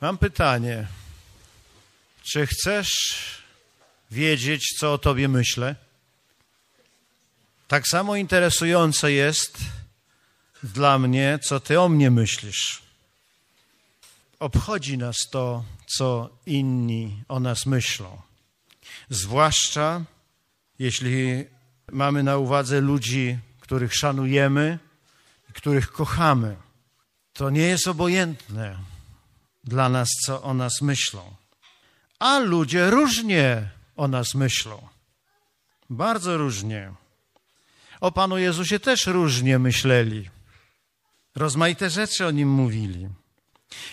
Mam pytanie. Czy chcesz wiedzieć, co o tobie myślę? Tak samo interesujące jest dla mnie, co ty o mnie myślisz. Obchodzi nas to, co inni o nas myślą. Zwłaszcza jeśli mamy na uwadze ludzi, których szanujemy i których kochamy. To nie jest obojętne, dla nas, co o nas myślą. A ludzie różnie o nas myślą. Bardzo różnie. O Panu Jezusie też różnie myśleli. Rozmaite rzeczy o nim mówili.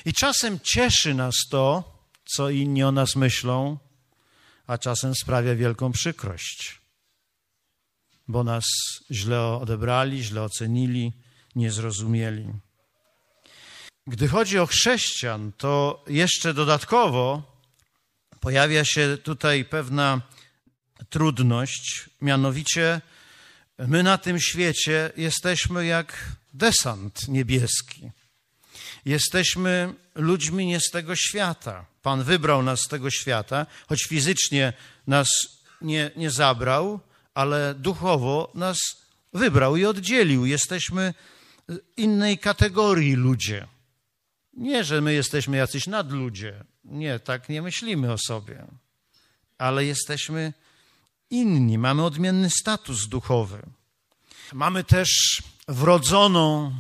I czasem cieszy nas to, co inni o nas myślą, a czasem sprawia wielką przykrość, bo nas źle odebrali, źle ocenili, nie zrozumieli. Gdy chodzi o chrześcijan, to jeszcze dodatkowo pojawia się tutaj pewna trudność, mianowicie my na tym świecie jesteśmy jak desant niebieski. Jesteśmy ludźmi nie z tego świata. Pan wybrał nas z tego świata, choć fizycznie nas nie, nie zabrał, ale duchowo nas wybrał i oddzielił. Jesteśmy innej kategorii ludzie. Nie, że my jesteśmy jacyś nadludzie. Nie, tak nie myślimy o sobie. Ale jesteśmy inni, mamy odmienny status duchowy. Mamy też wrodzoną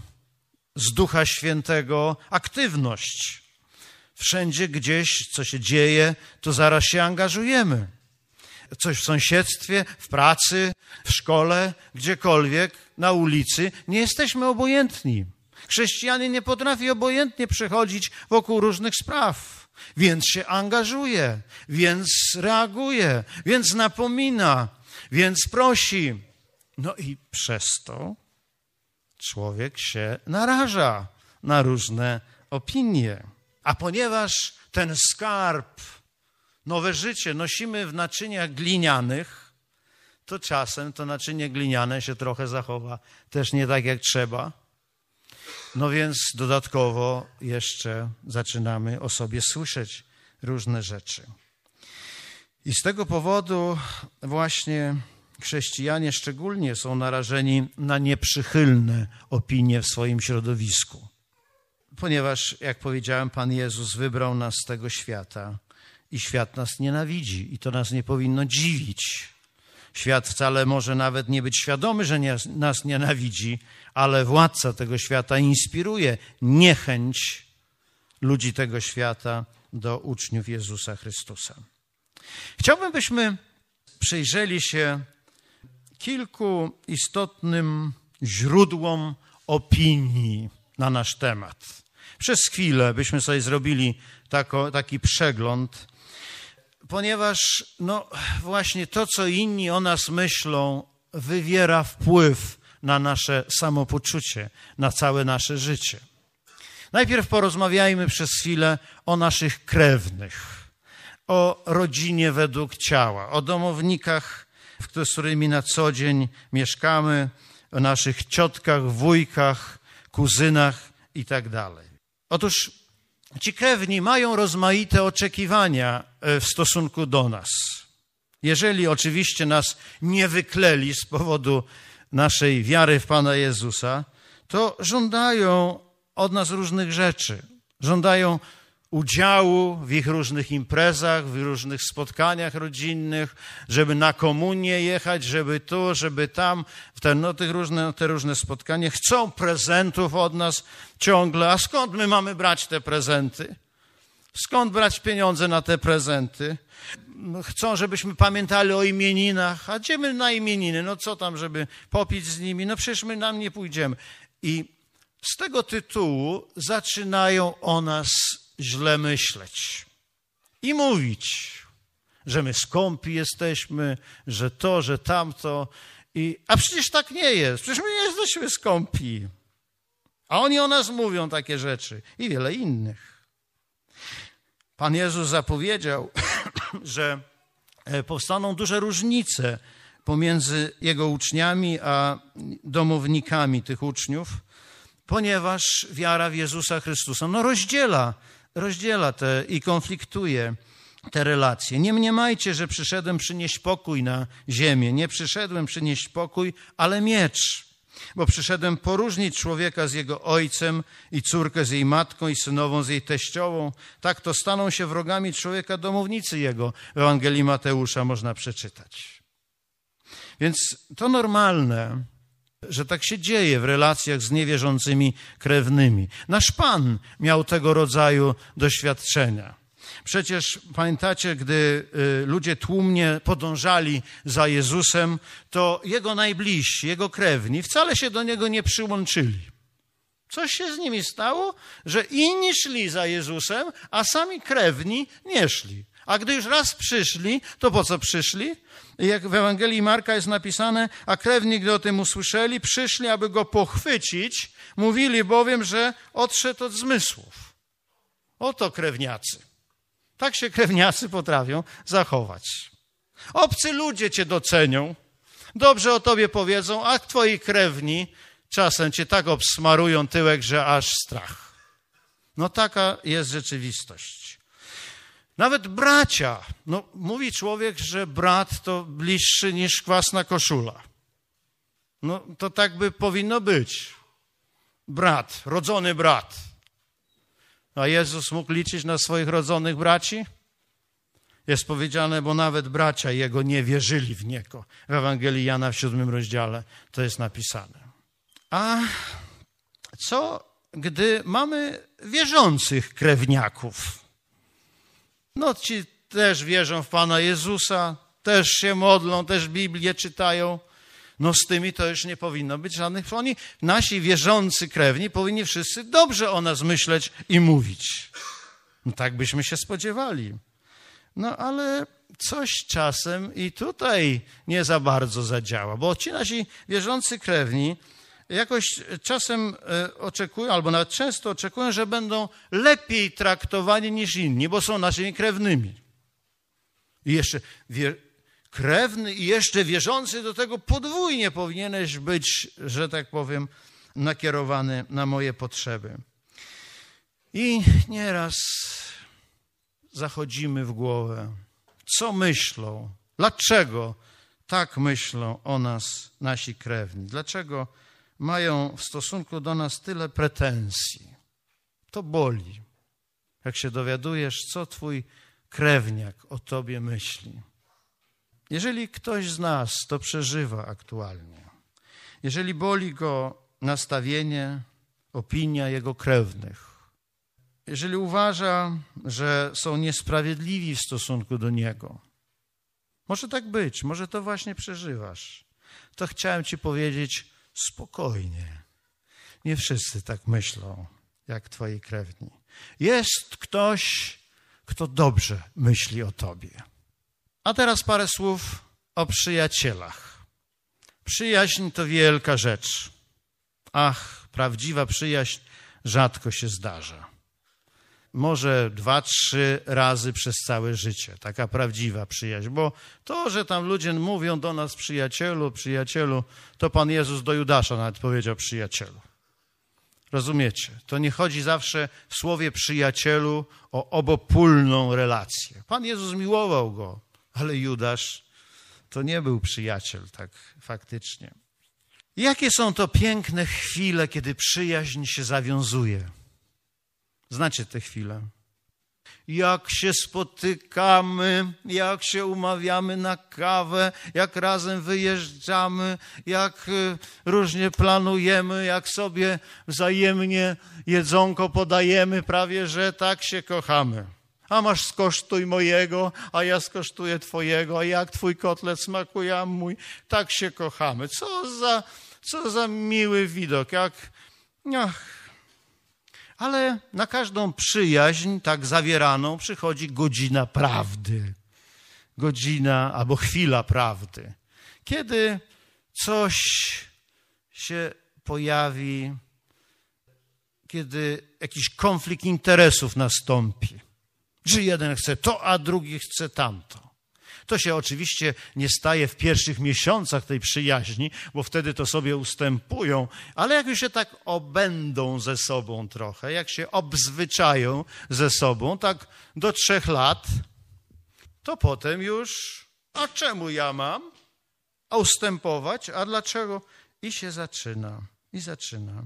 z Ducha Świętego aktywność. Wszędzie gdzieś, co się dzieje, to zaraz się angażujemy. Coś w sąsiedztwie, w pracy, w szkole, gdziekolwiek, na ulicy. Nie jesteśmy obojętni. Chrześcijanin nie potrafi obojętnie przechodzić wokół różnych spraw, więc się angażuje, więc reaguje, więc napomina, więc prosi. No i przez to człowiek się naraża na różne opinie. A ponieważ ten skarb, nowe życie nosimy w naczyniach glinianych, to czasem to naczynie gliniane się trochę zachowa też nie tak jak trzeba no więc dodatkowo jeszcze zaczynamy o sobie słyszeć różne rzeczy. I z tego powodu właśnie chrześcijanie szczególnie są narażeni na nieprzychylne opinie w swoim środowisku. Ponieważ, jak powiedziałem, Pan Jezus wybrał nas z tego świata i świat nas nienawidzi, i to nas nie powinno dziwić. Świat wcale może nawet nie być świadomy, że nas nienawidzi, ale władca tego świata inspiruje niechęć ludzi tego świata do uczniów Jezusa Chrystusa. Chciałbym, byśmy przyjrzeli się kilku istotnym źródłom opinii na nasz temat. Przez chwilę byśmy sobie zrobili tako, taki przegląd, ponieważ no, właśnie to, co inni o nas myślą, wywiera wpływ na nasze samopoczucie, na całe nasze życie. Najpierw porozmawiajmy przez chwilę o naszych krewnych, o rodzinie według ciała, o domownikach, z którymi na co dzień mieszkamy, o naszych ciotkach, wujkach, kuzynach itd. Tak Otóż ci krewni mają rozmaite oczekiwania e, w stosunku do nas. Jeżeli oczywiście nas nie wykleli z powodu naszej wiary w Pana Jezusa, to żądają od nas różnych rzeczy. Żądają udziału w ich różnych imprezach, w różnych spotkaniach rodzinnych, żeby na komunię jechać, żeby tu, żeby tam, w te, no, tych różne, te różne spotkania. Chcą prezentów od nas ciągle. A skąd my mamy brać te prezenty? Skąd brać pieniądze na te prezenty? chcą, żebyśmy pamiętali o imieninach, a idziemy na imieniny, no co tam, żeby popić z nimi, no przecież my nam nie pójdziemy. I z tego tytułu zaczynają o nas źle myśleć i mówić, że my skąpi jesteśmy, że to, że tamto. I, a przecież tak nie jest, przecież my nie jesteśmy skąpi. A oni o nas mówią takie rzeczy i wiele innych. Pan Jezus zapowiedział, że e, powstaną duże różnice pomiędzy jego uczniami a domownikami tych uczniów, ponieważ wiara w Jezusa Chrystusa no rozdziela, rozdziela te i konfliktuje te relacje. Nie mniemajcie, że przyszedłem przynieść pokój na ziemię. Nie przyszedłem przynieść pokój, ale miecz bo przyszedłem poróżnić człowieka z jego ojcem i córkę z jej matką i synową z jej teściową. Tak to staną się wrogami człowieka domownicy jego. W Ewangelii Mateusza można przeczytać. Więc to normalne, że tak się dzieje w relacjach z niewierzącymi krewnymi. Nasz Pan miał tego rodzaju doświadczenia. Przecież pamiętacie, gdy y, ludzie tłumnie podążali za Jezusem, to jego najbliżsi, jego krewni wcale się do niego nie przyłączyli. Coś się z nimi stało, że inni szli za Jezusem, a sami krewni nie szli. A gdy już raz przyszli, to po co przyszli? Jak w Ewangelii Marka jest napisane, a krewni, gdy o tym usłyszeli, przyszli, aby go pochwycić, mówili bowiem, że odszedł od zmysłów. Oto krewniacy. Tak się krewniacy potrafią zachować. Obcy ludzie cię docenią, dobrze o tobie powiedzą, a twoi krewni czasem cię tak obsmarują tyłek, że aż strach. No taka jest rzeczywistość. Nawet bracia. No, mówi człowiek, że brat to bliższy niż kwasna koszula. No to tak by powinno być. Brat, rodzony brat. No a Jezus mógł liczyć na swoich rodzonych braci? Jest powiedziane, bo nawet bracia Jego nie wierzyli w Niego. W Ewangelii Jana w siódmym rozdziale to jest napisane. A co, gdy mamy wierzących krewniaków? No ci też wierzą w Pana Jezusa, też się modlą, też Biblię czytają, no z tymi to już nie powinno być żadnych. Oni, nasi wierzący krewni, powinni wszyscy dobrze o nas myśleć i mówić. No, tak byśmy się spodziewali. No ale coś czasem i tutaj nie za bardzo zadziała, bo ci nasi wierzący krewni jakoś czasem e, oczekują, albo nawet często oczekują, że będą lepiej traktowani niż inni, bo są naszymi krewnymi. I jeszcze krewny i jeszcze wierzący do tego podwójnie powinieneś być, że tak powiem, nakierowany na moje potrzeby. I nieraz zachodzimy w głowę. Co myślą? Dlaczego tak myślą o nas nasi krewni? Dlaczego mają w stosunku do nas tyle pretensji? To boli, jak się dowiadujesz, co twój krewniak o tobie myśli. Jeżeli ktoś z nas to przeżywa aktualnie, jeżeli boli go nastawienie, opinia jego krewnych, jeżeli uważa, że są niesprawiedliwi w stosunku do niego, może tak być, może to właśnie przeżywasz, to chciałem ci powiedzieć spokojnie. Nie wszyscy tak myślą, jak twoi krewni. Jest ktoś, kto dobrze myśli o tobie. A teraz parę słów o przyjacielach. Przyjaźń to wielka rzecz. Ach, prawdziwa przyjaźń rzadko się zdarza. Może dwa, trzy razy przez całe życie, taka prawdziwa przyjaźń, bo to, że tam ludzie mówią do nas przyjacielu, przyjacielu, to Pan Jezus do Judasza nawet powiedział przyjacielu. Rozumiecie? To nie chodzi zawsze w słowie przyjacielu o obopólną relację. Pan Jezus miłował go, ale Judasz to nie był przyjaciel, tak faktycznie. Jakie są to piękne chwile, kiedy przyjaźń się zawiązuje? Znacie te chwile. Jak się spotykamy, jak się umawiamy na kawę, jak razem wyjeżdżamy, jak y, różnie planujemy, jak sobie wzajemnie jedzonko podajemy, prawie że tak się kochamy. A masz skosztuj mojego, a ja skosztuję twojego, a jak twój kotlet smakuje, a mój. Tak się kochamy. Co za, co za miły widok. Jak, ach. Ale na każdą przyjaźń tak zawieraną przychodzi godzina prawdy. Godzina albo chwila prawdy. Kiedy coś się pojawi, kiedy jakiś konflikt interesów nastąpi czy jeden chce to, a drugi chce tamto. To się oczywiście nie staje w pierwszych miesiącach tej przyjaźni, bo wtedy to sobie ustępują, ale jak już się tak obędą ze sobą trochę, jak się obzwyczają ze sobą, tak do trzech lat, to potem już, a czemu ja mam? A ustępować, a dlaczego? I się zaczyna, i zaczyna.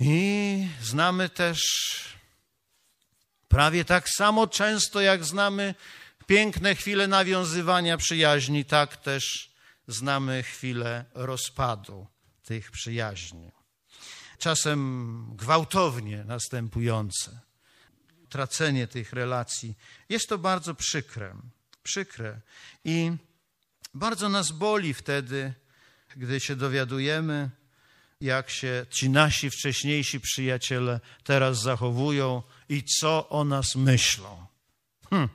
I znamy też Prawie tak samo często, jak znamy piękne chwile nawiązywania przyjaźni, tak też znamy chwile rozpadu tych przyjaźni. Czasem gwałtownie następujące tracenie tych relacji. Jest to bardzo przykre, przykre i bardzo nas boli wtedy, gdy się dowiadujemy, jak się ci nasi wcześniejsi przyjaciele teraz zachowują, i co o nas myślą. Hm.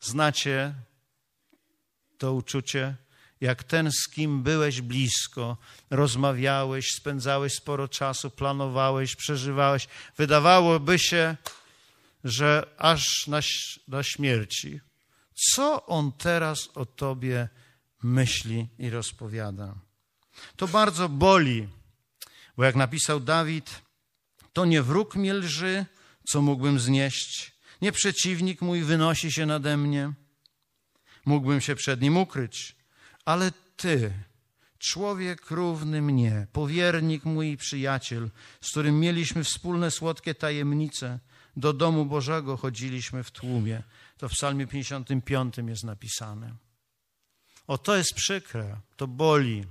Znacie to uczucie? Jak ten, z kim byłeś blisko, rozmawiałeś, spędzałeś sporo czasu, planowałeś, przeżywałeś, wydawałoby się, że aż na, na śmierci. Co on teraz o tobie myśli i rozpowiada? To bardzo boli, bo jak napisał Dawid, to nie wróg mi lży, co mógłbym znieść. Nie przeciwnik mój wynosi się nade mnie. Mógłbym się przed nim ukryć, ale ty, człowiek równy mnie, powiernik mój i przyjaciel, z którym mieliśmy wspólne słodkie tajemnice, do domu Bożego chodziliśmy w tłumie. To w Psalmie 55 jest napisane. O, to jest przykre, to boli,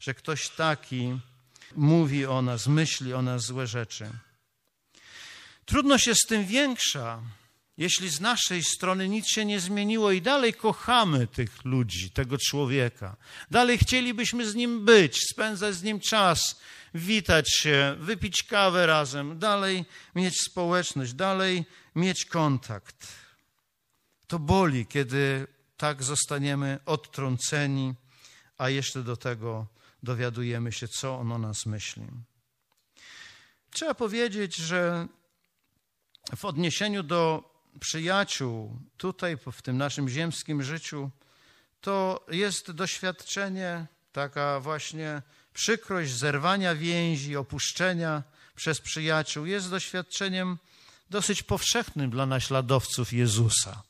że ktoś taki mówi o nas, myśli o nas złe rzeczy. Trudność jest tym większa, jeśli z naszej strony nic się nie zmieniło i dalej kochamy tych ludzi, tego człowieka, dalej chcielibyśmy z nim być, spędzać z nim czas, witać się, wypić kawę razem, dalej mieć społeczność, dalej mieć kontakt. To boli, kiedy tak zostaniemy odtrąceni, a jeszcze do tego dowiadujemy się, co on o nas myśli. Trzeba powiedzieć, że w odniesieniu do przyjaciół tutaj, w tym naszym ziemskim życiu, to jest doświadczenie, taka właśnie przykrość zerwania więzi, opuszczenia przez przyjaciół, jest doświadczeniem dosyć powszechnym dla naśladowców Jezusa.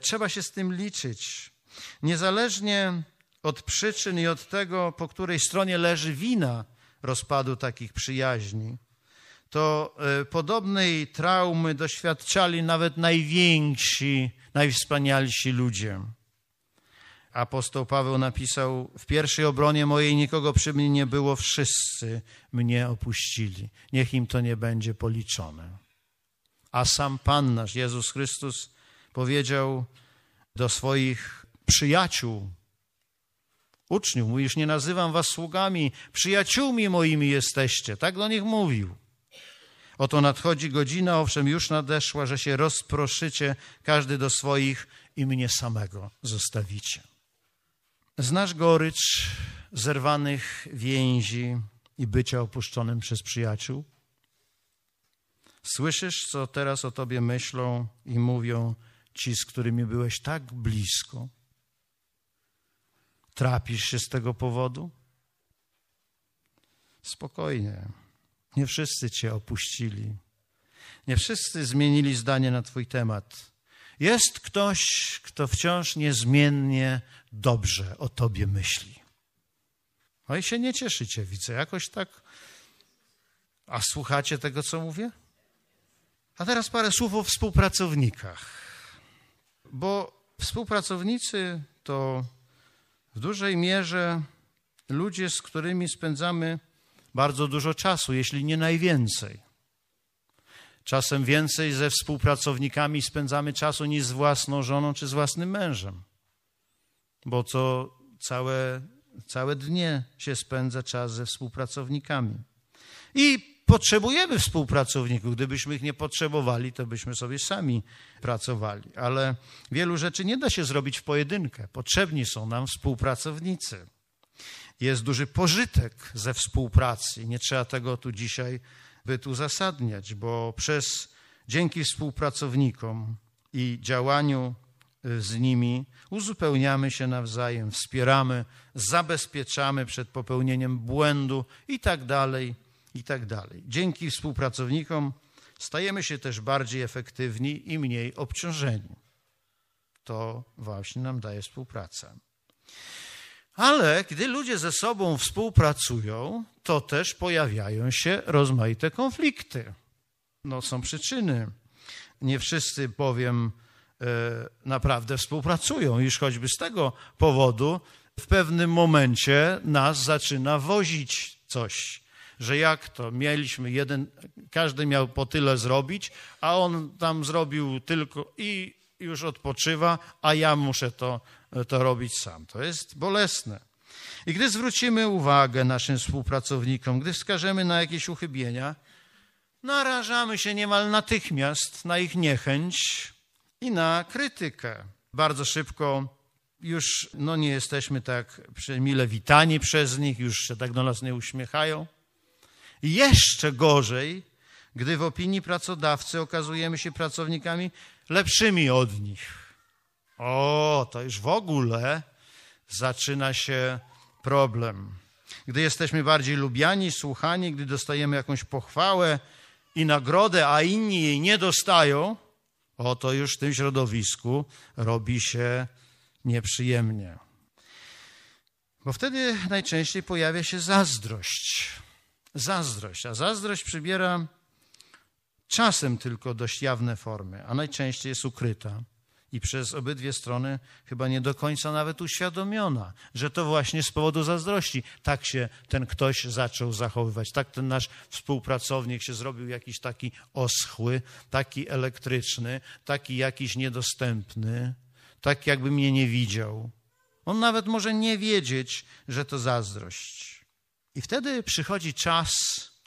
Trzeba się z tym liczyć. Niezależnie od przyczyn i od tego, po której stronie leży wina rozpadu takich przyjaźni to e, podobnej traumy doświadczali nawet najwięksi, najwspanialsi ludzie. Apostoł Paweł napisał: W pierwszej obronie mojej nikogo przy mnie nie było, wszyscy mnie opuścili. Niech im to nie będzie policzone. A sam Pan nasz, Jezus Chrystus, powiedział do swoich przyjaciół, uczniów, mówisz, nie nazywam was sługami, przyjaciółmi moimi jesteście. Tak do nich mówił. Oto nadchodzi godzina, owszem, już nadeszła, że się rozproszycie, każdy do swoich i mnie samego zostawicie. Znasz gorycz zerwanych więzi i bycia opuszczonym przez przyjaciół? Słyszysz, co teraz o tobie myślą i mówią ci, z którymi byłeś tak blisko? Trapisz się z tego powodu? Spokojnie nie wszyscy Cię opuścili. Nie wszyscy zmienili zdanie na Twój temat. Jest ktoś, kto wciąż niezmiennie dobrze o Tobie myśli. No i się nie cieszycie, widzę, jakoś tak. A słuchacie tego, co mówię? A teraz parę słów o współpracownikach. Bo współpracownicy to w dużej mierze ludzie, z którymi spędzamy bardzo dużo czasu, jeśli nie najwięcej. Czasem więcej ze współpracownikami spędzamy czasu niż z własną żoną czy z własnym mężem, bo to całe, całe dnie się spędza czas ze współpracownikami. I potrzebujemy współpracowników. Gdybyśmy ich nie potrzebowali, to byśmy sobie sami pracowali. Ale wielu rzeczy nie da się zrobić w pojedynkę. Potrzebni są nam współpracownicy jest duży pożytek ze współpracy. Nie trzeba tego tu dzisiaj byt uzasadniać, bo przez dzięki współpracownikom i działaniu y, z nimi uzupełniamy się nawzajem, wspieramy, zabezpieczamy przed popełnieniem błędu i tak dalej, i tak dalej. Dzięki współpracownikom stajemy się też bardziej efektywni i mniej obciążeni. To właśnie nam daje współpraca. Ale gdy ludzie ze sobą współpracują, to też pojawiają się rozmaite konflikty. No, są przyczyny. Nie wszyscy, powiem, e, naprawdę współpracują, już choćby z tego powodu w pewnym momencie nas zaczyna wozić coś. Że jak to? Mieliśmy jeden, każdy miał po tyle zrobić, a on tam zrobił tylko i już odpoczywa, a ja muszę to to robić sam. To jest bolesne. I gdy zwrócimy uwagę naszym współpracownikom, gdy wskażemy na jakieś uchybienia, narażamy się niemal natychmiast na ich niechęć i na krytykę. Bardzo szybko już no, nie jesteśmy tak mile witani przez nich, już się tak do nas nie uśmiechają. I jeszcze gorzej, gdy w opinii pracodawcy okazujemy się pracownikami lepszymi od nich o, to już w ogóle zaczyna się problem. Gdy jesteśmy bardziej lubiani, słuchani, gdy dostajemy jakąś pochwałę i nagrodę, a inni jej nie dostają, o to już w tym środowisku robi się nieprzyjemnie. Bo wtedy najczęściej pojawia się zazdrość. Zazdrość, a zazdrość przybiera czasem tylko dość jawne formy, a najczęściej jest ukryta i przez obydwie strony chyba nie do końca nawet uświadomiona, że to właśnie z powodu zazdrości tak się ten ktoś zaczął zachowywać, tak ten nasz współpracownik się zrobił jakiś taki oschły, taki elektryczny, taki jakiś niedostępny, tak jakby mnie nie widział. On nawet może nie wiedzieć, że to zazdrość. I wtedy przychodzi czas,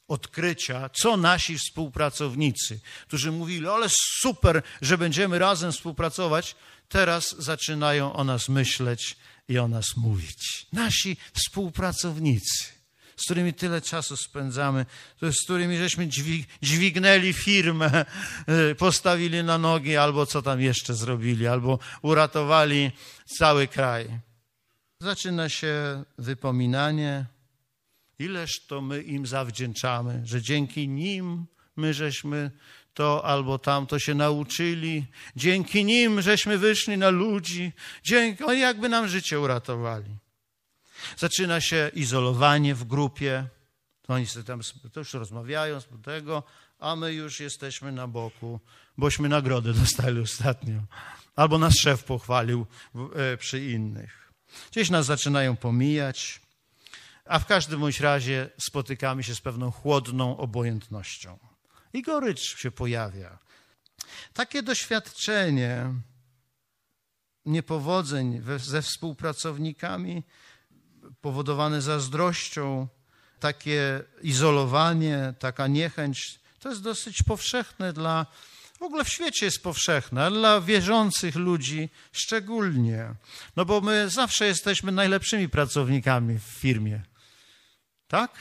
odkrycia, co nasi współpracownicy, którzy mówili, ale super, że będziemy razem współpracować, teraz zaczynają o nas myśleć i o nas mówić. Nasi współpracownicy, z którymi tyle czasu spędzamy, z którymi żeśmy dźwignęli firmę, postawili na nogi, albo co tam jeszcze zrobili, albo uratowali cały kraj. Zaczyna się wypominanie, Ileż to my im zawdzięczamy, że dzięki nim my żeśmy to albo tamto się nauczyli, dzięki nim żeśmy wyszli na ludzi, dzięki, oni jakby nam życie uratowali. Zaczyna się izolowanie w grupie, to oni sobie tam to już rozmawiają z tego, a my już jesteśmy na boku, bośmy nagrodę dostali ostatnio. Albo nas szef pochwalił e, przy innych. Gdzieś nas zaczynają pomijać, a w każdym bądź razie spotykamy się z pewną chłodną obojętnością. I gorycz się pojawia. Takie doświadczenie niepowodzeń we, ze współpracownikami, powodowane zazdrością, takie izolowanie, taka niechęć, to jest dosyć powszechne dla, w ogóle w świecie jest powszechne, ale dla wierzących ludzi szczególnie. No bo my zawsze jesteśmy najlepszymi pracownikami w firmie. Tak?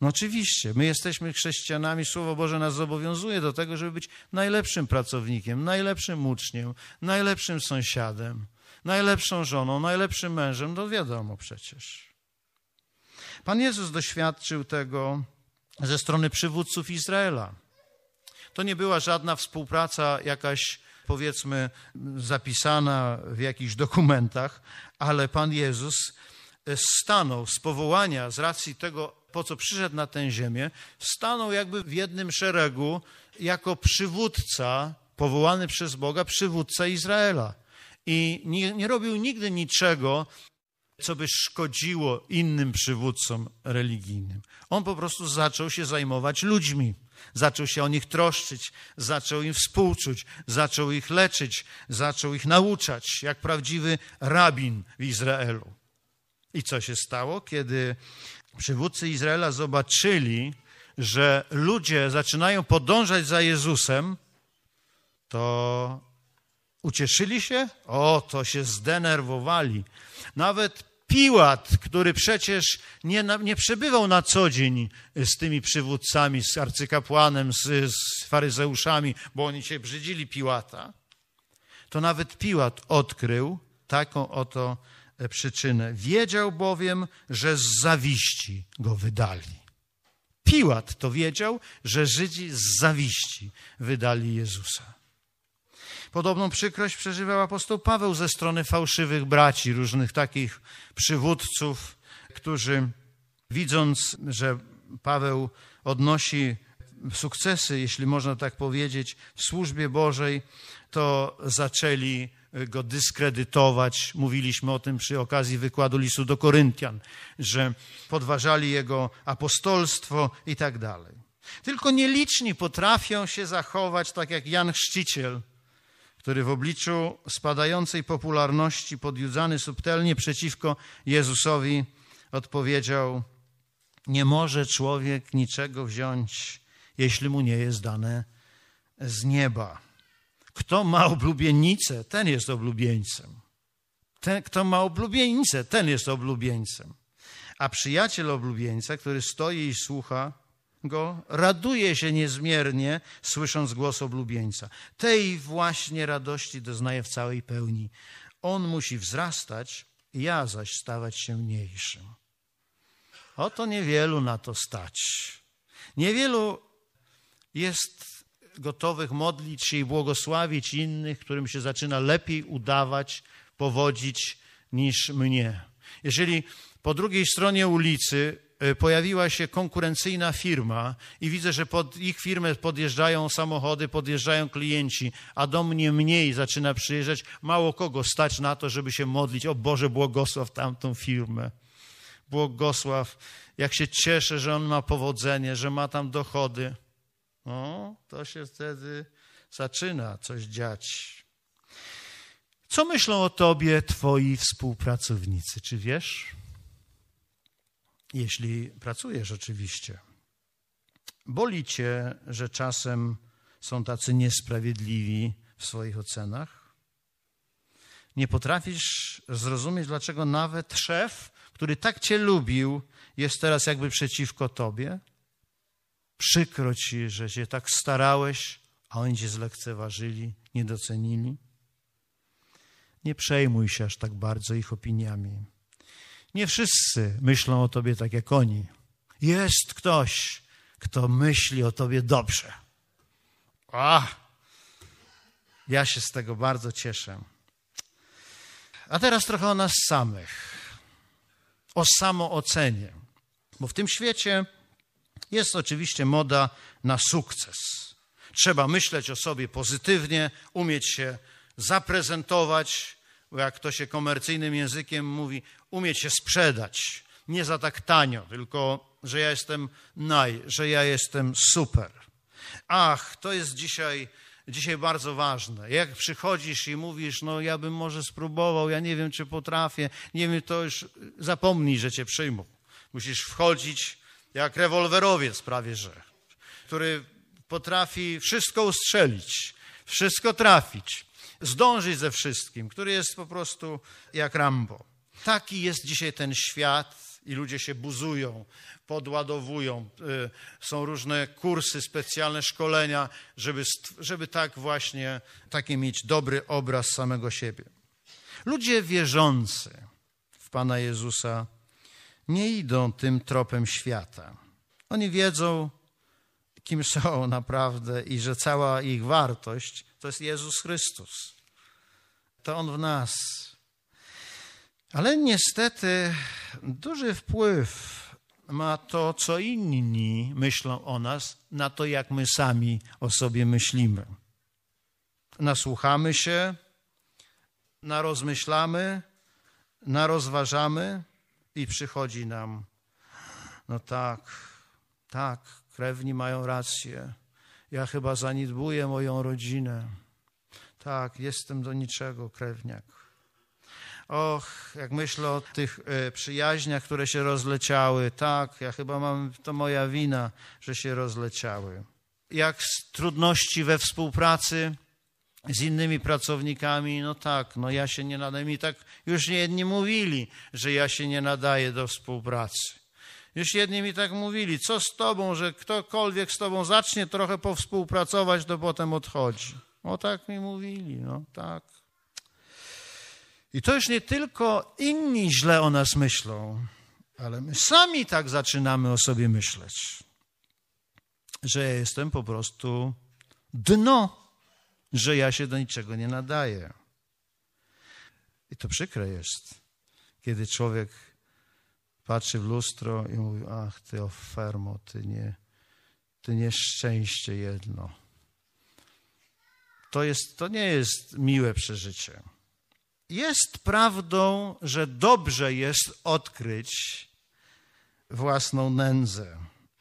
No oczywiście, my jesteśmy chrześcijanami, Słowo Boże nas zobowiązuje do tego, żeby być najlepszym pracownikiem, najlepszym uczniem, najlepszym sąsiadem, najlepszą żoną, najlepszym mężem, to no wiadomo przecież. Pan Jezus doświadczył tego ze strony przywódców Izraela. To nie była żadna współpraca jakaś, powiedzmy, zapisana w jakichś dokumentach, ale Pan Jezus E, stanął z powołania, z racji tego, po co przyszedł na tę ziemię, stanął jakby w jednym szeregu jako przywódca, powołany przez Boga, przywódca Izraela. I nie, nie robił nigdy niczego, co by szkodziło innym przywódcom religijnym. On po prostu zaczął się zajmować ludźmi. Zaczął się o nich troszczyć, zaczął im współczuć, zaczął ich leczyć, zaczął ich nauczać, jak prawdziwy rabin w Izraelu. I co się stało? Kiedy przywódcy Izraela zobaczyli, że ludzie zaczynają podążać za Jezusem, to ucieszyli się? O, to się zdenerwowali. Nawet Piłat, który przecież nie, nie przebywał na co dzień z tymi przywódcami, z arcykapłanem, z, z faryzeuszami, bo oni się brzydzili Piłata, to nawet Piłat odkrył taką oto E, przyczynę. Wiedział bowiem, że z zawiści go wydali. Piłat to wiedział, że Żydzi z zawiści wydali Jezusa. Podobną przykrość przeżywał apostoł Paweł ze strony fałszywych braci, różnych takich przywódców, którzy widząc, że Paweł odnosi sukcesy, jeśli można tak powiedzieć, w służbie Bożej, to zaczęli E, go dyskredytować. Mówiliśmy o tym przy okazji wykładu listu do Koryntian, że podważali jego apostolstwo i tak dalej. Tylko nieliczni potrafią się zachować tak jak Jan Chrzciciel, który w obliczu spadającej popularności, podjudzany subtelnie przeciwko Jezusowi, odpowiedział: Nie może człowiek niczego wziąć, jeśli mu nie jest dane z nieba. Kto ma oblubienicę, ten jest oblubieńcem. Ten, kto ma oblubienicę, ten jest oblubieńcem. A przyjaciel oblubieńca, który stoi i słucha go, raduje się niezmiernie, słysząc głos oblubieńca. Tej właśnie radości doznaje w całej pełni. On musi wzrastać, ja zaś stawać się mniejszym. Oto niewielu na to stać. Niewielu jest gotowych modlić się i błogosławić innych, którym się zaczyna lepiej udawać, powodzić niż mnie. Jeżeli po drugiej stronie ulicy e, pojawiła się konkurencyjna firma i widzę, że pod ich firmę podjeżdżają samochody, podjeżdżają klienci, a do mnie mniej zaczyna przyjeżdżać, mało kogo stać na to, żeby się modlić. O Boże, błogosław tamtą firmę. Błogosław, jak się cieszę, że on ma powodzenie, że ma tam dochody. No, to się wtedy zaczyna coś dziać. Co myślą o tobie twoi współpracownicy, czy wiesz? Jeśli pracujesz oczywiście. Boli cię, że czasem są tacy niesprawiedliwi w swoich ocenach? Nie potrafisz zrozumieć, dlaczego nawet szef, który tak cię lubił, jest teraz jakby przeciwko tobie? Przykro ci, że się tak starałeś, a oni cię zlekceważyli, nie docenili. Nie przejmuj się aż tak bardzo ich opiniami. Nie wszyscy myślą o tobie tak jak oni. Jest ktoś, kto myśli o tobie dobrze. A! Ja się z tego bardzo cieszę. A teraz trochę o nas samych, o samoocenie, bo w tym świecie jest oczywiście moda na sukces. Trzeba myśleć o sobie pozytywnie, umieć się zaprezentować, jak to się komercyjnym językiem mówi, umieć się sprzedać. Nie za tak tanio, tylko że ja jestem naj, że ja jestem super. Ach, to jest dzisiaj, dzisiaj bardzo ważne. Jak przychodzisz i mówisz, no ja bym może spróbował, ja nie wiem, czy potrafię, nie wiem, to już zapomnij, że cię przyjmą. Musisz wchodzić jak rewolwerowiec prawie że, który potrafi wszystko ustrzelić, wszystko trafić, zdążyć ze wszystkim, który jest po prostu jak Rambo. Taki jest dzisiaj ten świat i ludzie się buzują, podładowują. Y, są różne kursy, specjalne szkolenia, żeby, żeby tak właśnie taki mieć dobry obraz samego siebie. Ludzie wierzący w Pana Jezusa nie idą tym tropem świata. Oni wiedzą, kim są naprawdę i że cała ich wartość to jest Jezus Chrystus. To On w nas. Ale niestety duży wpływ ma to, co inni myślą o nas, na to, jak my sami o sobie myślimy. Nasłuchamy się, narozmyślamy, narozważamy, i przychodzi nam, no tak, tak, krewni mają rację. Ja chyba zanidbuję moją rodzinę. Tak, jestem do niczego, krewniak. Och, jak myślę o tych e, przyjaźniach, które się rozleciały, tak, ja chyba mam, to moja wina, że się rozleciały. Jak z trudności we współpracy, z innymi pracownikami, no tak, no ja się nie nadaję. mi tak już nie jedni mówili, że ja się nie nadaję do współpracy. Już jedni mi tak mówili, co z tobą, że ktokolwiek z tobą zacznie trochę powspółpracować, to potem odchodzi. O tak mi mówili, no tak. I to już nie tylko inni źle o nas myślą, ale my sami tak zaczynamy o sobie myśleć, że ja jestem po prostu dno że ja się do niczego nie nadaję. I to przykre jest, kiedy człowiek patrzy w lustro i mówi, ach ty ofermo, ty nie, ty nieszczęście jedno. To, jest, to nie jest miłe przeżycie. Jest prawdą, że dobrze jest odkryć własną nędzę.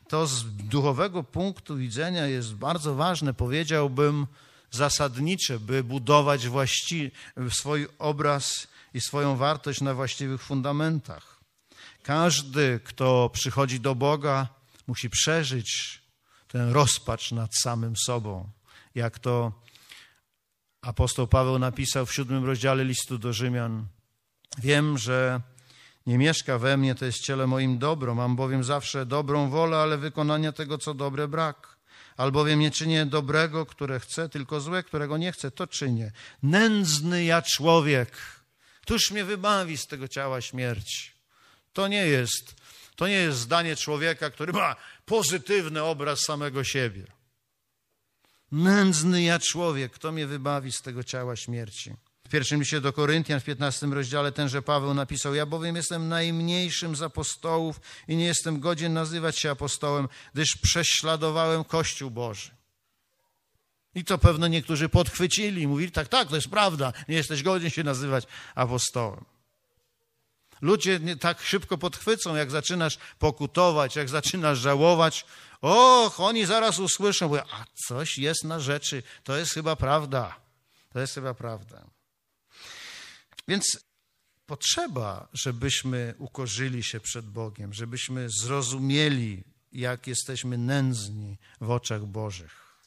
To z duchowego punktu widzenia jest bardzo ważne, powiedziałbym, zasadnicze, by budować właści, swój obraz i swoją wartość na właściwych fundamentach. Każdy, kto przychodzi do Boga, musi przeżyć ten rozpacz nad samym sobą, jak to apostoł Paweł napisał w siódmym rozdziale listu do Rzymian. Wiem, że nie mieszka we mnie, to jest ciele moim dobro, mam bowiem zawsze dobrą wolę, ale wykonania tego, co dobre, brak albowiem nie czynię dobrego, które chcę, tylko złe, którego nie chcę, to czynię. Nędzny ja człowiek, któż mnie wybawi z tego ciała śmierci? To nie jest, to nie jest zdanie człowieka, który ma pozytywny obraz samego siebie. Nędzny ja człowiek, kto mnie wybawi z tego ciała śmierci? W pierwszym liście do Koryntian w 15 rozdziale tenże Paweł napisał: Ja bowiem jestem najmniejszym z apostołów i nie jestem godzien nazywać się apostołem, gdyż prześladowałem Kościół Boży. I to pewno niektórzy podchwycili, mówili: Tak, tak, to jest prawda, nie jesteś godzien się nazywać apostołem. Ludzie tak szybko podchwycą, jak zaczynasz pokutować, jak zaczynasz żałować. Och, oni zaraz usłyszą, bo a coś jest na rzeczy, to jest chyba prawda. To jest chyba prawda. Więc potrzeba, żebyśmy ukorzyli się przed Bogiem, żebyśmy zrozumieli, jak jesteśmy nędzni w oczach Bożych.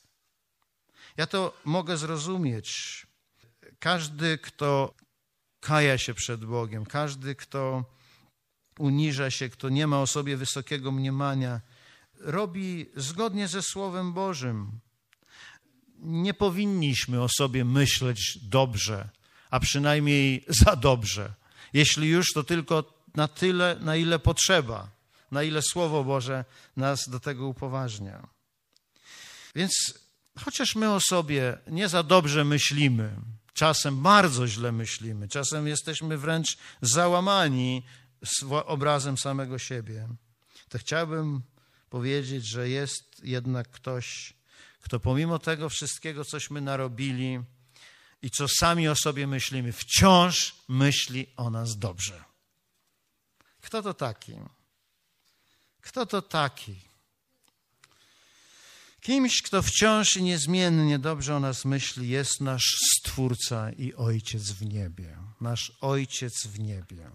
Ja to mogę zrozumieć. Każdy, kto kaja się przed Bogiem, każdy, kto uniża się, kto nie ma o sobie wysokiego mniemania, robi zgodnie ze Słowem Bożym. Nie powinniśmy o sobie myśleć dobrze, a przynajmniej za dobrze. Jeśli już, to tylko na tyle, na ile potrzeba, na ile Słowo Boże nas do tego upoważnia. Więc chociaż my o sobie nie za dobrze myślimy, czasem bardzo źle myślimy, czasem jesteśmy wręcz załamani z obrazem samego siebie, to chciałbym powiedzieć, że jest jednak ktoś, kto pomimo tego wszystkiego, cośmy narobili, i co sami o sobie myślimy, wciąż myśli o nas dobrze. Kto to taki? Kto to taki? Kimś, kto wciąż i niezmiennie dobrze o nas myśli, jest nasz Stwórca i Ojciec w niebie. Nasz Ojciec w niebie.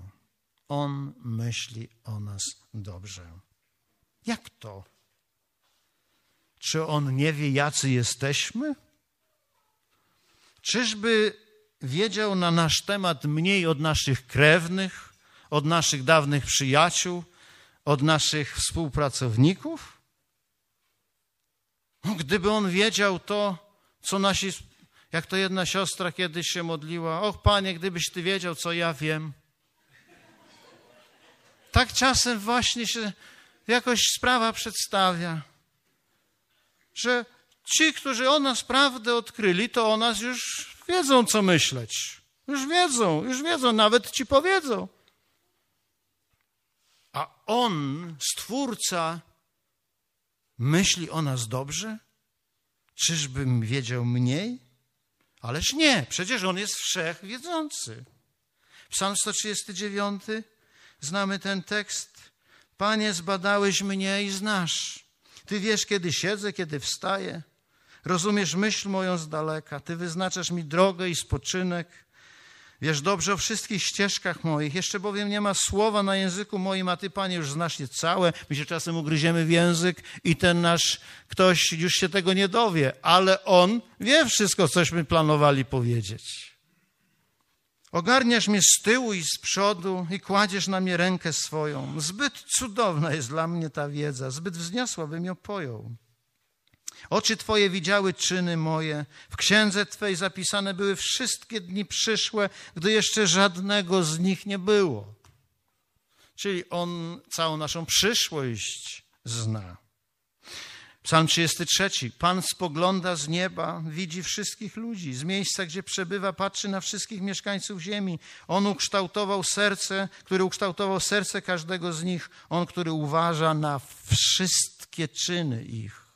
On myśli o nas dobrze. Jak to? Czy On nie wie, jacy jesteśmy? Czyżby wiedział na nasz temat mniej od naszych krewnych, od naszych dawnych przyjaciół, od naszych współpracowników? No, gdyby on wiedział to, co nasi, jak to jedna siostra kiedyś się modliła, och panie, gdybyś ty wiedział, co ja wiem. Tak czasem właśnie się jakoś sprawa przedstawia, że ci, którzy o nas prawdę odkryli, to o nas już wiedzą, co myśleć. Już wiedzą, już wiedzą, nawet ci powiedzą. A on, stwórca, myśli o nas dobrze? Czyżbym wiedział mniej? Ależ nie, przecież on jest wszechwiedzący. Psalm 139, znamy ten tekst. Panie, zbadałeś mnie i znasz. Ty wiesz, kiedy siedzę, kiedy wstaję. Rozumiesz myśl moją z daleka, Ty wyznaczasz mi drogę i spoczynek. Wiesz dobrze o wszystkich ścieżkach moich, jeszcze bowiem nie ma słowa na języku moim, a Ty, Panie, już znasz nie całe. My się czasem ugryziemy w język i ten nasz ktoś już się tego nie dowie, ale on wie wszystko, cośmy planowali powiedzieć. Ogarniasz mnie z tyłu i z przodu i kładziesz na mnie rękę swoją. Zbyt cudowna jest dla mnie ta wiedza, zbyt wzniosła, bym ją pojął. Oczy Twoje widziały czyny moje, w księdze Twej zapisane były wszystkie dni przyszłe, gdy jeszcze żadnego z nich nie było. Czyli On całą naszą przyszłość zna. Psalm 33. Pan spogląda z nieba, widzi wszystkich ludzi. Z miejsca, gdzie przebywa, patrzy na wszystkich mieszkańców ziemi. On ukształtował serce, który ukształtował serce każdego z nich. On, który uważa na wszystkie czyny ich.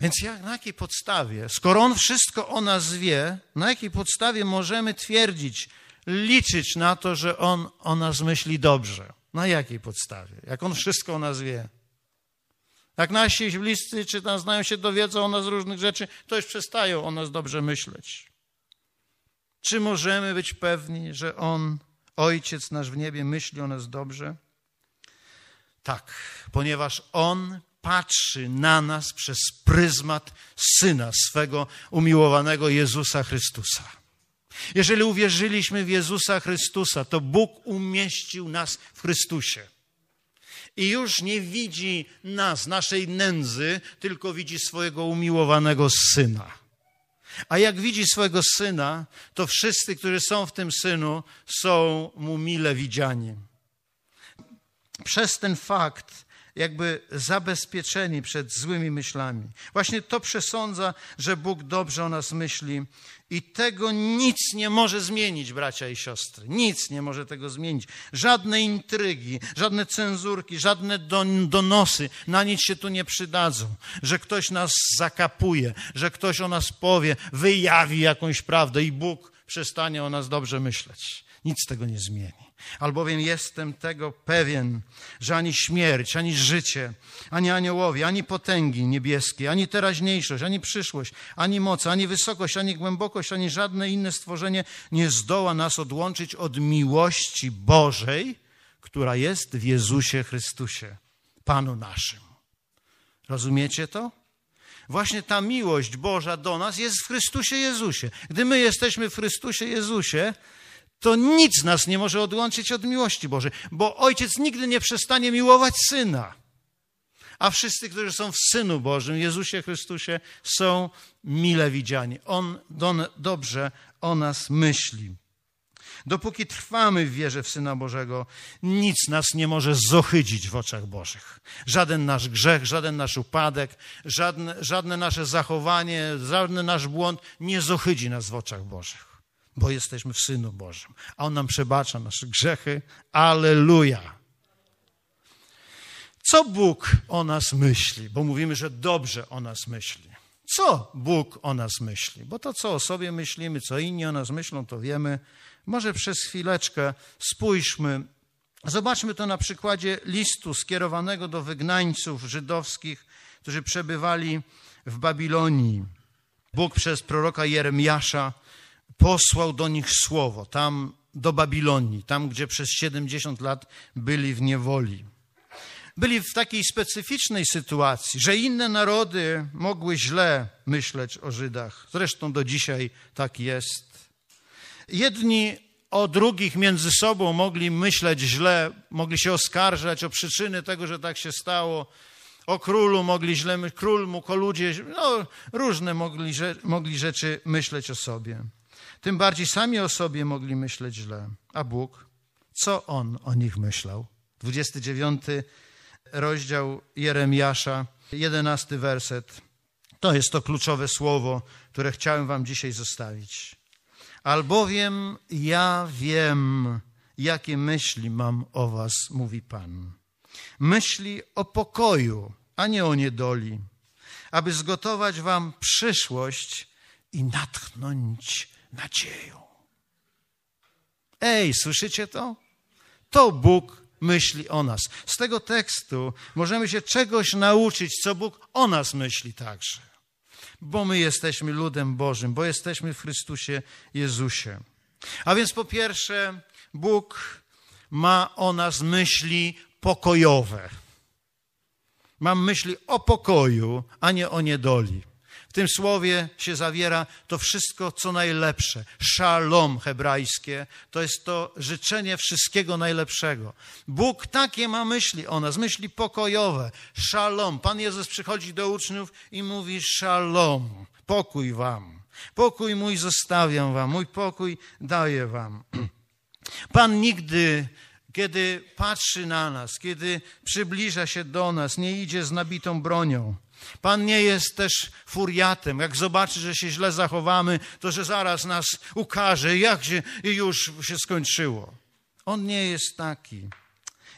Więc jak, na jakiej podstawie, skoro On wszystko o nas wie, na jakiej podstawie możemy twierdzić, liczyć na to, że On o nas myśli dobrze? Na jakiej podstawie? Jak On wszystko o nas wie? Jak nasi bliscy czy tam znają się, dowiedzą o nas różnych rzeczy, to już przestają o nas dobrze myśleć. Czy możemy być pewni, że On, Ojciec nasz w niebie, myśli o nas dobrze? Tak, ponieważ On patrzy na nas przez pryzmat Syna swego umiłowanego Jezusa Chrystusa. Jeżeli uwierzyliśmy w Jezusa Chrystusa, to Bóg umieścił nas w Chrystusie. I już nie widzi nas, naszej nędzy, tylko widzi swojego umiłowanego syna. A jak widzi swojego syna, to wszyscy, którzy są w tym synu, są mu mile widziani. Przez ten fakt jakby zabezpieczeni przed złymi myślami. Właśnie to przesądza, że Bóg dobrze o nas myśli i tego nic nie może zmienić, bracia i siostry. Nic nie może tego zmienić. Żadne intrygi, żadne cenzurki, żadne donosy na nic się tu nie przydadzą. Że ktoś nas zakapuje, że ktoś o nas powie, wyjawi jakąś prawdę i Bóg przestanie o nas dobrze myśleć. Nic tego nie zmieni. Albowiem jestem tego pewien, że ani śmierć, ani życie, ani aniołowie, ani potęgi niebieskie, ani teraźniejszość, ani przyszłość, ani moc, ani wysokość, ani głębokość, ani żadne inne stworzenie nie zdoła nas odłączyć od miłości Bożej, która jest w Jezusie Chrystusie, Panu naszym. Rozumiecie to? Właśnie ta miłość Boża do nas jest w Chrystusie Jezusie. Gdy my jesteśmy w Chrystusie Jezusie, to nic nas nie może odłączyć od miłości Bożej, bo Ojciec nigdy nie przestanie miłować Syna. A wszyscy, którzy są w Synu Bożym, Jezusie Chrystusie, są mile widziani. On don, dobrze o nas myśli. Dopóki trwamy w wierze w Syna Bożego, nic nas nie może zohydzić w oczach Bożych. Żaden nasz grzech, żaden nasz upadek, żadne, żadne nasze zachowanie, żaden nasz błąd nie zohydzi nas w oczach Bożych bo jesteśmy w Synu Bożym. A On nam przebacza nasze grzechy. Aleluja! Co Bóg o nas myśli? Bo mówimy, że dobrze o nas myśli. Co Bóg o nas myśli? Bo to, co o sobie myślimy, co inni o nas myślą, to wiemy. Może przez chwileczkę spójrzmy Zobaczmy to na przykładzie listu skierowanego do wygnańców żydowskich, którzy przebywali w Babilonii. Bóg przez proroka Jeremiasza posłał do nich słowo, tam do Babilonii, tam gdzie przez 70 lat byli w niewoli. Byli w takiej specyficznej sytuacji, że inne narody mogły źle myśleć o Żydach. Zresztą do dzisiaj tak jest. Jedni o drugich między sobą mogli myśleć źle, mogli się oskarżać o przyczyny tego, że tak się stało. O królu mogli źle myśleć, król mu, ludzie, no różne mogli, mogli rzeczy myśleć o sobie tym bardziej sami o sobie mogli myśleć źle. A Bóg, co On o nich myślał? 29 rozdział Jeremiasza, 11 werset. To jest to kluczowe słowo, które chciałem Wam dzisiaj zostawić. Albowiem ja wiem, jakie myśli mam o Was, mówi Pan. Myśli o pokoju, a nie o niedoli, aby zgotować Wam przyszłość i natchnąć nadzieją. Ej, słyszycie to? To Bóg myśli o nas. Z tego tekstu możemy się czegoś nauczyć, co Bóg o nas myśli także. Bo my jesteśmy ludem Bożym, bo jesteśmy w Chrystusie Jezusie. A więc po pierwsze, Bóg ma o nas myśli pokojowe. Mam myśli o pokoju, a nie o niedoli tym słowie się zawiera to wszystko, co najlepsze. Szalom hebrajskie to jest to życzenie wszystkiego najlepszego. Bóg takie ma myśli o nas, myśli pokojowe. Szalom. Pan Jezus przychodzi do uczniów i mówi: Szalom, pokój wam. Pokój mój zostawiam wam, mój pokój daję wam. Pan nigdy kiedy patrzy na nas, kiedy przybliża się do nas, nie idzie z nabitą bronią. Pan nie jest też furiatem. Jak zobaczy, że się źle zachowamy, to że zaraz nas ukaże, jak się i już się skończyło. On nie jest taki.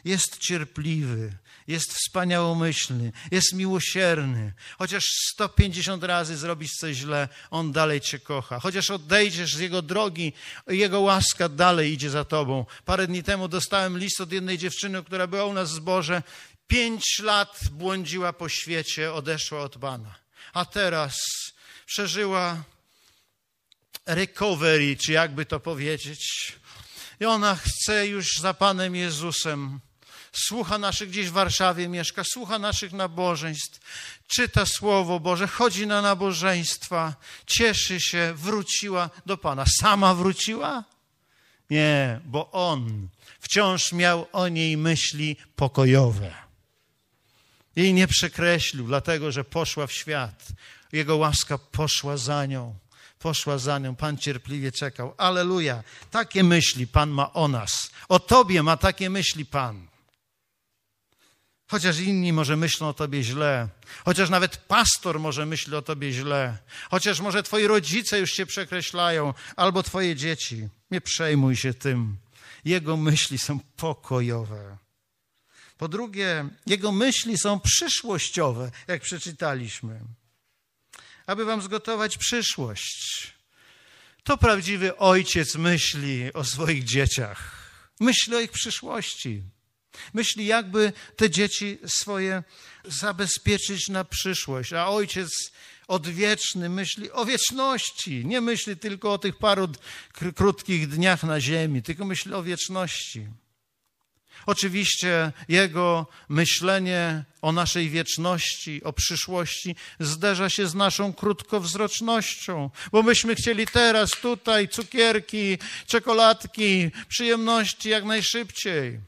Jest cierpliwy, jest wspaniałomyślny, jest miłosierny. Chociaż 150 razy zrobisz coś źle, on dalej cię kocha. Chociaż odejdziesz z jego drogi, jego łaska dalej idzie za tobą. Parę dni temu dostałem list od jednej dziewczyny, która była u nas w zboże Pięć lat błądziła po świecie, odeszła od Pana. A teraz przeżyła recovery, czy jakby to powiedzieć. I ona chce już za Panem Jezusem. Słucha naszych, gdzieś w Warszawie mieszka, słucha naszych nabożeństw, czyta Słowo Boże, chodzi na nabożeństwa, cieszy się, wróciła do Pana. Sama wróciła? Nie, bo On wciąż miał o niej myśli pokojowe. Jej nie przekreślił, dlatego że poszła w świat. Jego łaska poszła za nią. Poszła za nią. Pan cierpliwie czekał. Aleluja. Takie myśli Pan ma o nas. O Tobie ma takie myśli Pan. Chociaż inni może myślą o tobie źle, chociaż nawet pastor może myśli o tobie źle, chociaż może twoi rodzice już cię przekreślają, albo twoje dzieci. Nie przejmuj się tym. Jego myśli są pokojowe. Po drugie, jego myśli są przyszłościowe, jak przeczytaliśmy. Aby wam zgotować przyszłość. To prawdziwy ojciec myśli o swoich dzieciach. Myśli o ich przyszłości. Myśli, jakby te dzieci swoje zabezpieczyć na przyszłość. A ojciec odwieczny myśli o wieczności. Nie myśli tylko o tych paru krótkich dniach na ziemi, tylko myśli o wieczności. Oczywiście jego myślenie o naszej wieczności, o przyszłości zderza się z naszą krótkowzrocznością, bo myśmy chcieli teraz, tutaj cukierki, czekoladki, przyjemności jak najszybciej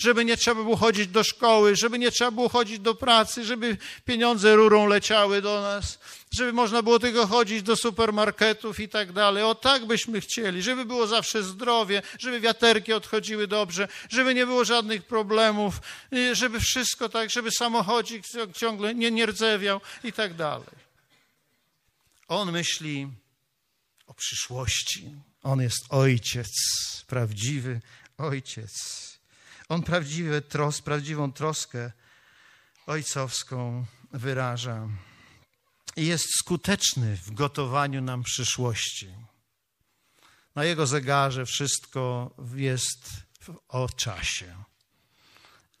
żeby nie trzeba było chodzić do szkoły, żeby nie trzeba było chodzić do pracy, żeby pieniądze rurą leciały do nas, żeby można było tylko chodzić do supermarketów i tak dalej. O tak byśmy chcieli, żeby było zawsze zdrowie, żeby wiaterki odchodziły dobrze, żeby nie było żadnych problemów, y, żeby wszystko tak, żeby samochodzik ciągle nie, nie rdzewiał i tak dalej. On myśli o przyszłości. On jest ojciec, prawdziwy ojciec. On prawdziwy tros, prawdziwą troskę ojcowską wyraża. I jest skuteczny w gotowaniu nam przyszłości. Na jego zegarze wszystko jest o czasie.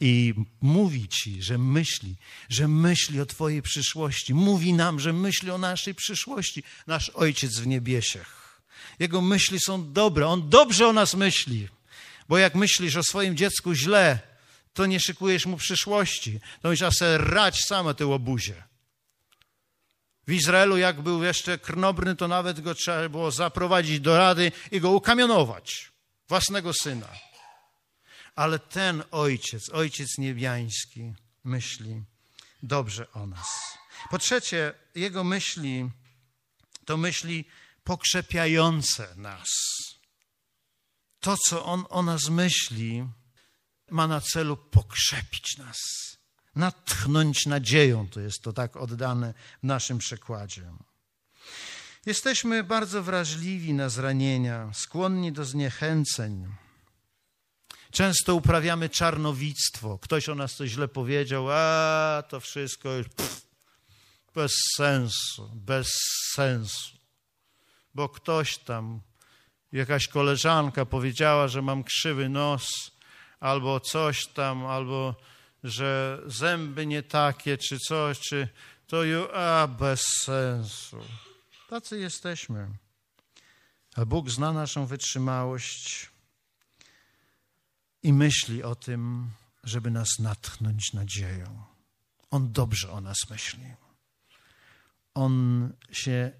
I mówi ci, że myśli, że myśli o Twojej przyszłości. Mówi nam, że myśli o naszej przyszłości, nasz Ojciec w niebiesiech. Jego myśli są dobre, On dobrze o nas myśli. Bo jak myślisz o swoim dziecku źle, to nie szykujesz mu przyszłości. To myślisz, a se rać same ty łobuzie. W Izraelu, jak był jeszcze krnobrny, to nawet go trzeba było zaprowadzić do rady i go ukamionować, własnego syna. Ale ten ojciec, ojciec niebiański, myśli dobrze o nas. Po trzecie, jego myśli to myśli pokrzepiające nas to, co on o nas myśli, ma na celu pokrzepić nas, natchnąć nadzieją. To jest to tak oddane w naszym przekładzie. Jesteśmy bardzo wrażliwi na zranienia, skłonni do zniechęceń. Często uprawiamy czarnowictwo. Ktoś o nas coś źle powiedział, a to wszystko już pff, bez sensu, bez sensu. Bo ktoś tam jakaś koleżanka powiedziała, że mam krzywy nos, albo coś tam, albo że zęby nie takie, czy coś, czy to już, a bez sensu. Tacy jesteśmy. A Bóg zna naszą wytrzymałość i myśli o tym, żeby nas natchnąć nadzieją. On dobrze o nas myśli. On się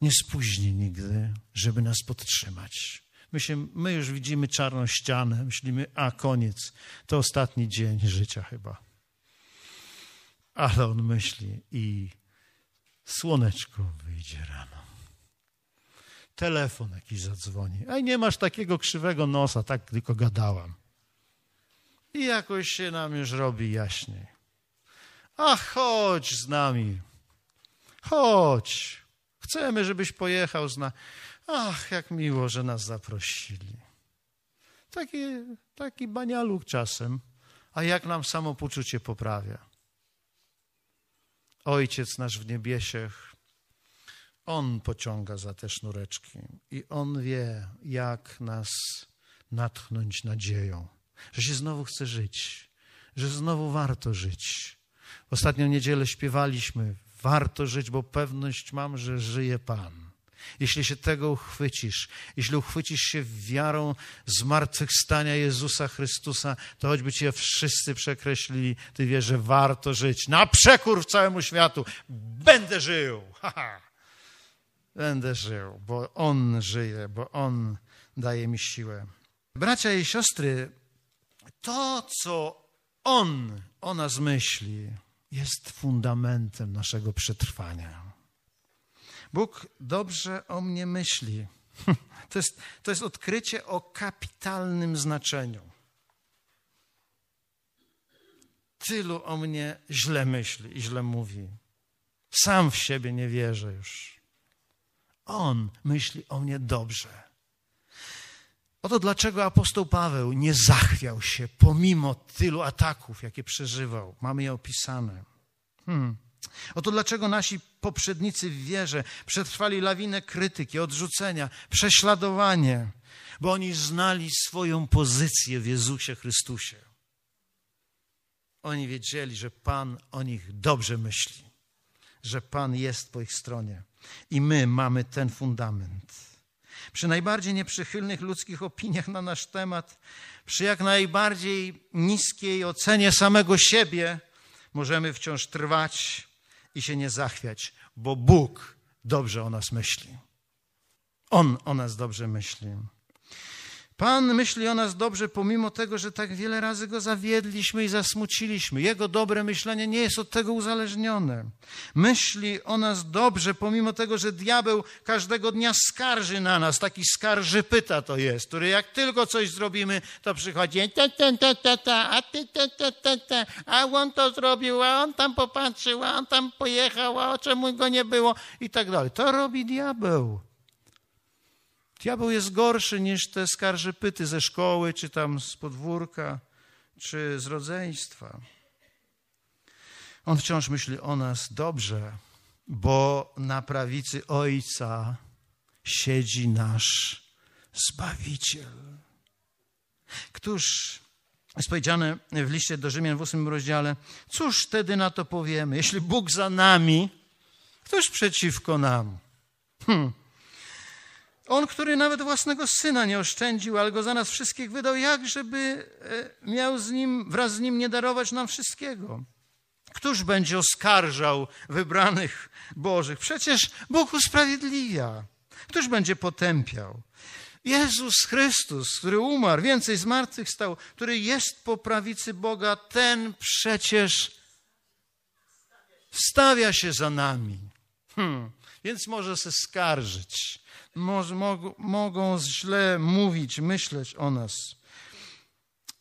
nie spóźni nigdy, żeby nas podtrzymać. My, się, my już widzimy czarną ścianę, myślimy, a koniec, to ostatni dzień życia chyba. Ale on myśli i słoneczko wyjdzie rano. Telefon jakiś zadzwoni. Ej, nie masz takiego krzywego nosa, tak tylko gadałam. I jakoś się nam już robi jaśniej. A chodź z nami. Chodź. Chcemy, żebyś pojechał z na... Ach, jak miło, że nas zaprosili. Taki, taki banialuk czasem, a jak nam samopoczucie poprawia. Ojciec nasz w niebiesiech, On pociąga za te sznureczki i On wie, jak nas natchnąć nadzieją, że się znowu chce żyć, że znowu warto żyć. Ostatnią niedzielę śpiewaliśmy warto żyć, bo pewność mam, że żyje Pan. Jeśli się tego uchwycisz, jeśli uchwycisz się wiarą zmartwychwstania Jezusa Chrystusa, to choćby cię wszyscy przekreślili, ty wiesz, że warto żyć. Na przekór w całemu światu. Będę żył. Ha, ha. Będę żył, bo On żyje, bo On daje mi siłę. Bracia i siostry, to, co On o nas myśli, jest fundamentem naszego przetrwania. Bóg dobrze o mnie myśli. To jest, to jest odkrycie o kapitalnym znaczeniu. Tylu o mnie źle myśli i źle mówi. Sam w siebie nie wierzę już. On myśli o mnie dobrze. Oto dlaczego apostoł Paweł nie zachwiał się pomimo tylu ataków, jakie przeżywał. Mamy je opisane. Hmm. Oto dlaczego nasi poprzednicy w wierze przetrwali lawinę krytyki, odrzucenia, prześladowanie, bo oni znali swoją pozycję w Jezusie Chrystusie. Oni wiedzieli, że Pan o nich dobrze myśli, że Pan jest po ich stronie. I my mamy ten fundament przy najbardziej nieprzychylnych ludzkich opiniach na nasz temat, przy jak najbardziej niskiej ocenie samego siebie, możemy wciąż trwać i się nie zachwiać, bo Bóg dobrze o nas myśli. On o nas dobrze myśli. Pan myśli o nas dobrze, pomimo tego, że tak wiele razy go zawiedliśmy i zasmuciliśmy. Jego dobre myślenie nie jest od tego uzależnione. Myśli o nas dobrze, pomimo tego, że diabeł każdego dnia skarży na nas. Taki skarży pyta to jest, który jak tylko coś zrobimy, to przychodzi ta, ta, ta, ta, ta, a ty ta, ta, ta, ta, a on to zrobił, a on tam popatrzył, a on tam pojechał, a czemu go nie było i tak dalej. To robi diabeł. Diabeł jest gorszy niż te pyty ze szkoły, czy tam z podwórka, czy z rodzeństwa. On wciąż myśli o nas dobrze, bo na prawicy Ojca siedzi nasz Zbawiciel. Któż, jest powiedziane w liście do Rzymian w ósmym rozdziale, cóż wtedy na to powiemy? Jeśli Bóg za nami, ktoś przeciwko nam. Hmm. On, który nawet własnego syna nie oszczędził, ale go za nas wszystkich wydał, jak żeby e, miał z nim, wraz z nim nie darować nam wszystkiego? Któż będzie oskarżał wybranych Bożych? Przecież Bóg usprawiedliwia. Któż będzie potępiał? Jezus Chrystus, który umarł, więcej stał, który jest po prawicy Boga, ten przecież wstawia się za nami. Hmm. Więc może se skarżyć mogą źle mówić, myśleć o nas.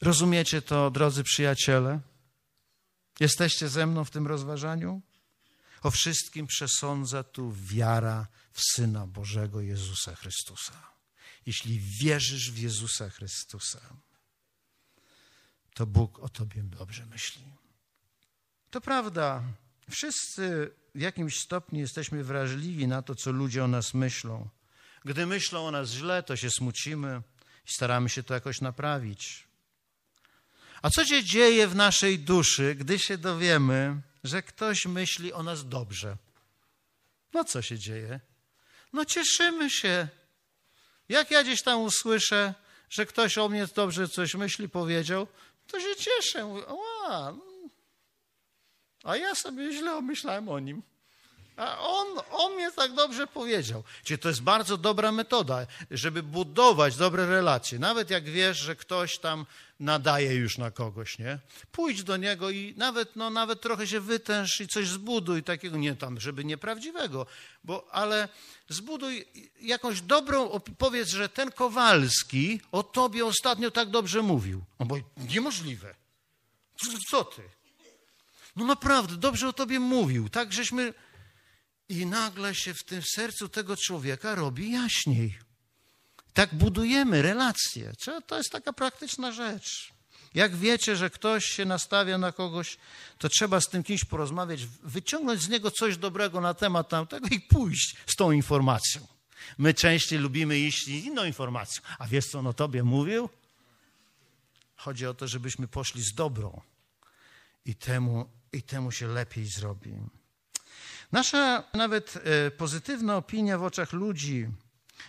Rozumiecie to, drodzy przyjaciele? Jesteście ze mną w tym rozważaniu? O wszystkim przesądza tu wiara w Syna Bożego Jezusa Chrystusa. Jeśli wierzysz w Jezusa Chrystusa, to Bóg o tobie dobrze myśli. To prawda, wszyscy w jakimś stopniu jesteśmy wrażliwi na to, co ludzie o nas myślą. Gdy myślą o nas źle, to się smucimy i staramy się to jakoś naprawić. A co się dzieje w naszej duszy, gdy się dowiemy, że ktoś myśli o nas dobrze? No co się dzieje? No cieszymy się. Jak ja gdzieś tam usłyszę, że ktoś o mnie dobrze coś myśli, powiedział, to się cieszę. Mówię, mm. a ja sobie źle myślałem o nim. A on, on mnie tak dobrze powiedział. Czyli to jest bardzo dobra metoda, żeby budować dobre relacje. Nawet jak wiesz, że ktoś tam nadaje już na kogoś, nie? Pójdź do niego i nawet, no, nawet trochę się wytęż i coś zbuduj takiego, nie tam, żeby nieprawdziwego, bo, ale zbuduj jakąś dobrą, powiedz, że ten Kowalski o tobie ostatnio tak dobrze mówił. No bo niemożliwe. co ty? No naprawdę, dobrze o tobie mówił, tak żeśmy i nagle się w tym sercu tego człowieka robi jaśniej. Tak budujemy relacje. To jest taka praktyczna rzecz. Jak wiecie, że ktoś się nastawia na kogoś, to trzeba z tym kimś porozmawiać, wyciągnąć z niego coś dobrego na temat tamtego i pójść z tą informacją. My częściej lubimy iść z inną informacją. A wiesz, co on o tobie mówił? Chodzi o to, żebyśmy poszli z dobrą i temu, i temu się lepiej zrobi. Nasza nawet e, pozytywna opinia w oczach ludzi,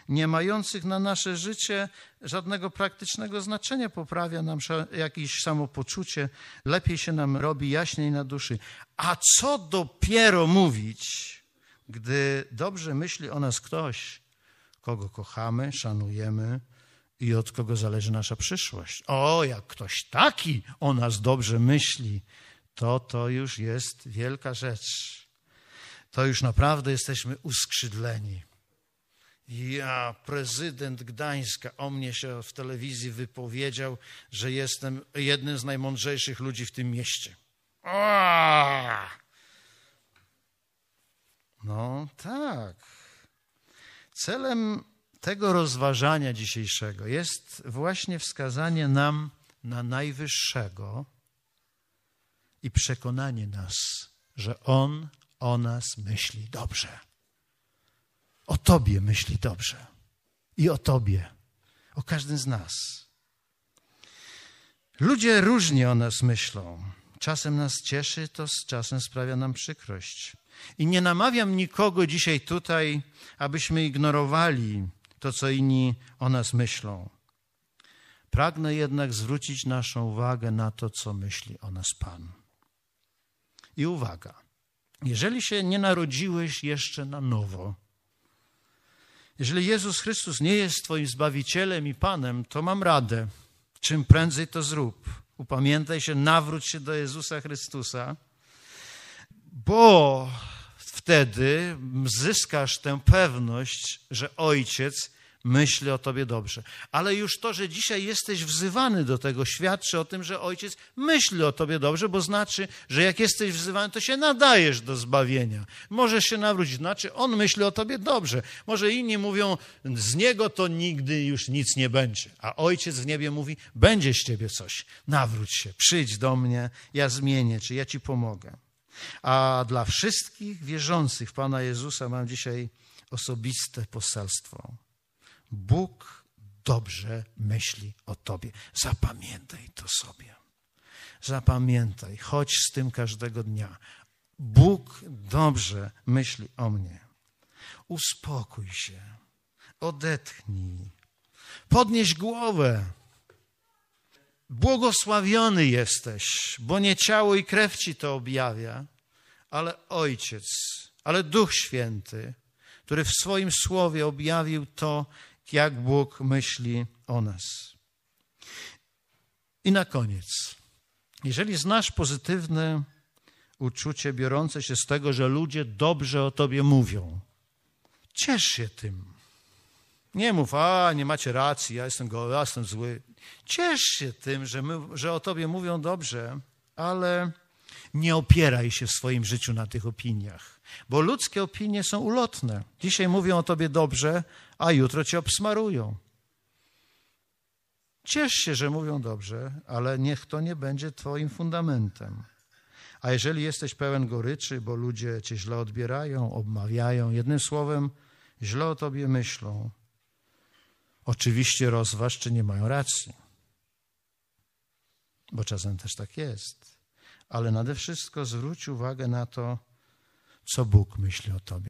nie mających na nasze życie żadnego praktycznego znaczenia, poprawia nam jakieś samopoczucie, lepiej się nam robi, jaśniej na duszy. A co dopiero mówić, gdy dobrze myśli o nas ktoś, kogo kochamy, szanujemy i od kogo zależy nasza przyszłość. O, jak ktoś taki o nas dobrze myśli, to to już jest wielka rzecz to już naprawdę jesteśmy uskrzydleni. Ja, prezydent Gdańska, o mnie się w telewizji wypowiedział, że jestem jednym z najmądrzejszych ludzi w tym mieście. O! No tak. Celem tego rozważania dzisiejszego jest właśnie wskazanie nam na Najwyższego i przekonanie nas, że On o nas myśli dobrze. O Tobie myśli dobrze. I o Tobie. O każdym z nas. Ludzie różnie o nas myślą. Czasem nas cieszy, to z czasem sprawia nam przykrość. I nie namawiam nikogo dzisiaj tutaj, abyśmy ignorowali to, co inni o nas myślą. Pragnę jednak zwrócić naszą uwagę na to, co myśli o nas Pan. I uwaga. Jeżeli się nie narodziłeś jeszcze na nowo, jeżeli Jezus Chrystus nie jest Twoim Zbawicielem i Panem, to mam radę. Czym prędzej to zrób. Upamiętaj się, nawróć się do Jezusa Chrystusa, bo wtedy zyskasz tę pewność, że Ojciec Myślę o tobie dobrze. Ale już to, że dzisiaj jesteś wzywany do tego, świadczy o tym, że ojciec myśli o tobie dobrze, bo znaczy, że jak jesteś wzywany, to się nadajesz do zbawienia. Możesz się nawrócić, znaczy on myśli o tobie dobrze. Może inni mówią, z niego to nigdy już nic nie będzie. A ojciec w niebie mówi, będzie z ciebie coś. Nawróć się, przyjdź do mnie, ja zmienię czy ja ci pomogę. A dla wszystkich wierzących w Pana Jezusa mam dzisiaj osobiste poselstwo. Bóg dobrze myśli o tobie. Zapamiętaj to sobie. Zapamiętaj, chodź z tym każdego dnia. Bóg dobrze myśli o mnie. Uspokój się, odetchnij, podnieś głowę. Błogosławiony jesteś, bo nie ciało i krew ci to objawia, ale Ojciec, ale Duch Święty, który w swoim słowie objawił to, jak Bóg myśli o nas. I na koniec, jeżeli znasz pozytywne uczucie biorące się z tego, że ludzie dobrze o tobie mówią, ciesz się tym. Nie mów, a nie macie racji, ja jestem goły, ja jestem zły. Ciesz się tym, że, my, że o tobie mówią dobrze, ale nie opieraj się w swoim życiu na tych opiniach, bo ludzkie opinie są ulotne. Dzisiaj mówią o tobie dobrze, a jutro cię obsmarują. Ciesz się, że mówią dobrze, ale niech to nie będzie twoim fundamentem. A jeżeli jesteś pełen goryczy, bo ludzie cię źle odbierają, obmawiają, jednym słowem, źle o tobie myślą, oczywiście rozważ, czy nie mają racji. Bo czasem też tak jest. Ale nade wszystko zwróć uwagę na to, co Bóg myśli o tobie.